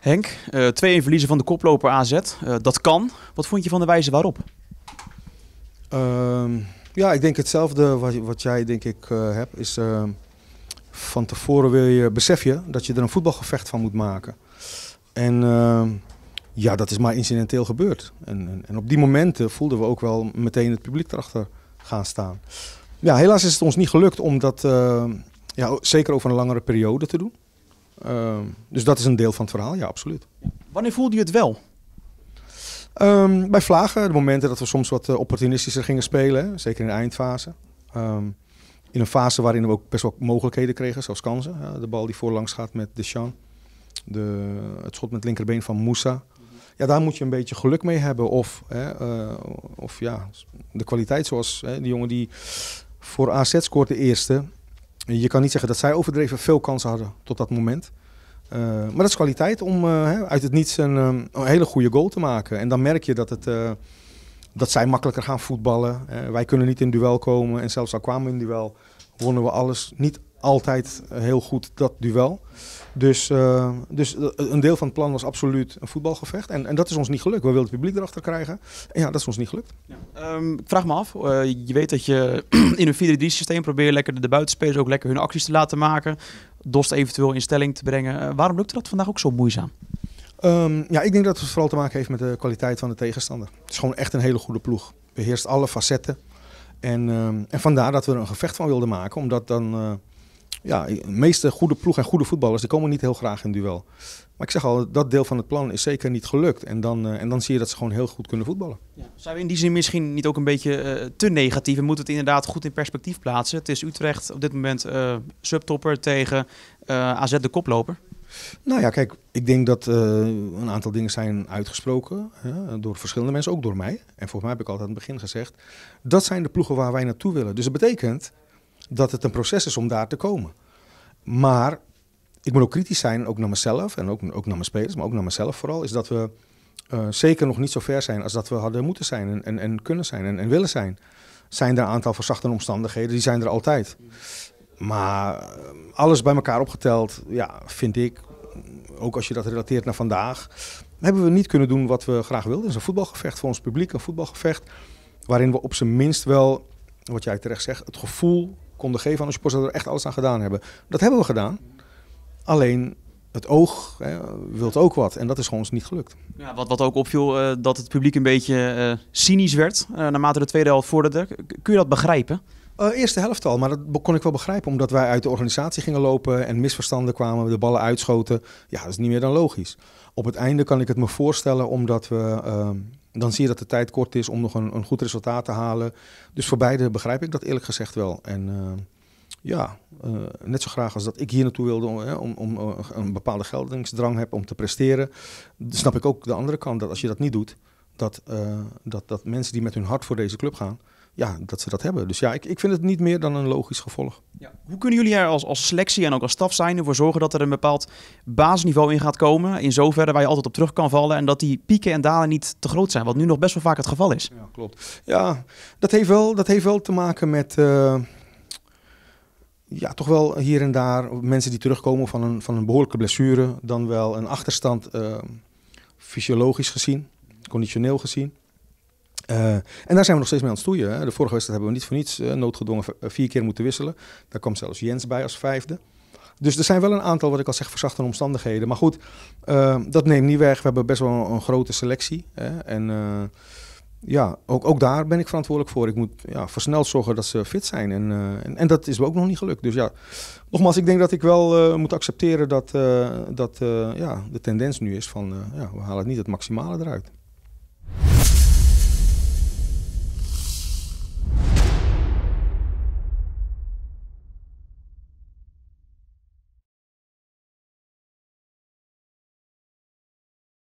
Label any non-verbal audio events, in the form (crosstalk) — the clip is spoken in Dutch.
Henk, eh, twee 1 verliezen van de koploper AZ. Eh, dat kan. Wat vond je van de wijze waarop? Ehm, ja, ik denk hetzelfde wat, jij denk ik eh, hebt. Is, ehm, van tevoren wil je, besef je dat je er een voetbalgevecht van moet maken. En ehm, ja, dat is maar incidenteel gebeurd. En, en, op die momenten voelden we ook wel meteen het publiek erachter gaan staan. Ja, helaas is het ons niet gelukt om dat ja, zeker over een langere periode te doen. Ehm, dus dat is een deel van het verhaal, ja, absoluut. Wanneer voelde je het wel? Ehm, bij vlagen, de momenten dat we soms wat eh, opportunistischer gingen spelen, hè, zeker in de eindfase. Ehm, in een fase waarin we ook best wel mogelijkheden kregen, zoals kansen. de bal die voorlangs gaat met Deschamps. De, het schot met linkerbeen van Moussa. Ja, daar moet je een beetje geluk mee hebben. Of, hè, eh, of ja, de kwaliteit zoals hè, die jongen die voor AZ scoort de eerste. Je kan niet zeggen dat zij overdreven veel kansen hadden tot dat moment. Eh, maar dat is kwaliteit om eh, uit het niets een, ehm, een, hele goede goal te maken. En dan merk je dat, het, eh, dat zij makkelijker gaan voetballen. wij kunnen niet in duel komen. En zelfs al kwamen we in duel, wonnen we alles. Niet altijd heel goed dat duel. Dus, eh, dus eh, een deel van het plan was absoluut een voetbalgevecht. En, en dat is ons niet gelukt. We wilden het publiek erachter krijgen. En ja, dat is ons niet gelukt. Ja. ik ehm, vraag me af, eh, je weet dat je (clears throat) in een 4-3 systeem probeert lekker de buitenspelers ook lekker hun acties te laten maken. Dost eventueel in stelling te brengen. Uh, waarom lukte dat vandaag ook zo moeizaam? Ehm, ja, ik denk dat het vooral te maken heeft met de kwaliteit van de tegenstander. Het is gewoon echt een hele goede ploeg. Beheerst alle facetten. En, ehm, en vandaar dat we er een gevecht van wilden maken. Omdat dan ja, de meeste goede ploeg en goede voetballers die komen niet heel graag in duel. Maar ik zeg al, dat deel van het plan is zeker niet gelukt. En dan, eh, en dan zie je dat ze gewoon heel goed kunnen voetballen. Ja. Zijn we in die zin misschien niet ook een beetje eh, te negatief? We moeten het inderdaad goed in perspectief plaatsen? Het is Utrecht op dit moment eh, subtopper tegen AZ de koploper. Nou ja, kijk, ik denk dat een aantal dingen zijn uitgesproken hè, door verschillende mensen, ook door mij. En volgens mij heb ik altijd aan het begin gezegd, dat zijn de ploegen waar wij naartoe willen. Dus dat betekent dat het een proces is om daar te komen. Maar ik moet ook kritisch zijn, ook naar mezelf en ook, ook naar mijn spelers, maar ook naar mezelf vooral, is dat we eh, zeker nog niet zo ver zijn als dat we hadden moeten zijn en, en, kunnen zijn en, en, willen zijn. Zijn er een aantal verzachte omstandigheden, die zijn er altijd. Maar eh, alles bij elkaar opgeteld, ja, vind ik, ook als je dat relateert naar vandaag, hebben we niet kunnen doen wat we graag wilden. Het is een voetbalgevecht voor ons publiek, een voetbalgevecht waarin we op zijn minst wel, wat jij terecht zegt, het gevoel konden geven aan de supporters, dat er echt alles aan gedaan hebben. Dat hebben we gedaan. Alleen het oog hè, wilt ook wat. En dat is gewoon eens niet gelukt. Ja, wat, wat ook opviel, eh, dat het publiek een beetje eh, cynisch werd uh, naarmate de tweede helft vorderde. Kun je dat begrijpen? eerste helft al, maar dat kon ik wel begrijpen. Omdat wij uit de organisatie gingen lopen en misverstanden kwamen, de ballen uitschoten. Ja, dat is niet meer dan logisch. Op het einde kan ik het me voorstellen, omdat we ehm, dan zie je dat de tijd kort is om nog een, een, goed resultaat te halen. Dus voor beide begrijp ik dat eerlijk gezegd wel. En eh, ja, eh, net zo graag als dat ik hier naartoe wilde om, hè, om, om eh, een bepaalde geldingsdrang heb om te presteren, snap ik ook de andere kant dat als je dat niet doet, dat, dat, dat mensen die met hun hart voor deze club gaan, ja, dat ze dat hebben. Dus ja, ik, ik vind het niet meer dan een logisch gevolg. Ja. Hoe kunnen jullie er als, als selectie en ook als staf zijn ervoor zorgen dat er een bepaald basisniveau in gaat komen? In zoverre waar je altijd op terug kan vallen en dat die pieken en dalen niet te groot zijn, wat nu nog best wel vaak het geval is. Ja, klopt. Ja, dat heeft wel, dat heeft wel te maken met. Eh, ja, toch wel hier en daar mensen die terugkomen van een, van een behoorlijke blessure, dan wel een achterstand eh, fysiologisch gezien, conditioneel gezien. Eh, en daar zijn we nog steeds mee aan het stoeien. Hè. De vorige wedstrijd hebben we niet voor niets eh, noodgedwongen eh, vier keer moeten wisselen. Daar kwam zelfs Jens bij als vijfde. Dus er zijn wel een aantal, wat ik al zeg, verzachte omstandigheden. Maar goed, uh, dat neemt niet weg. We hebben best wel een, grote selectie. Hè. En ja, ook, ook daar ben ik verantwoordelijk voor. Ik moet ja, versneld zorgen dat ze fit zijn. En, en, dat is we ook nog niet gelukt. Dus ja, nogmaals, ik denk dat ik wel moet accepteren dat, dat ja, de tendens nu is van ja, we halen niet het maximale eruit.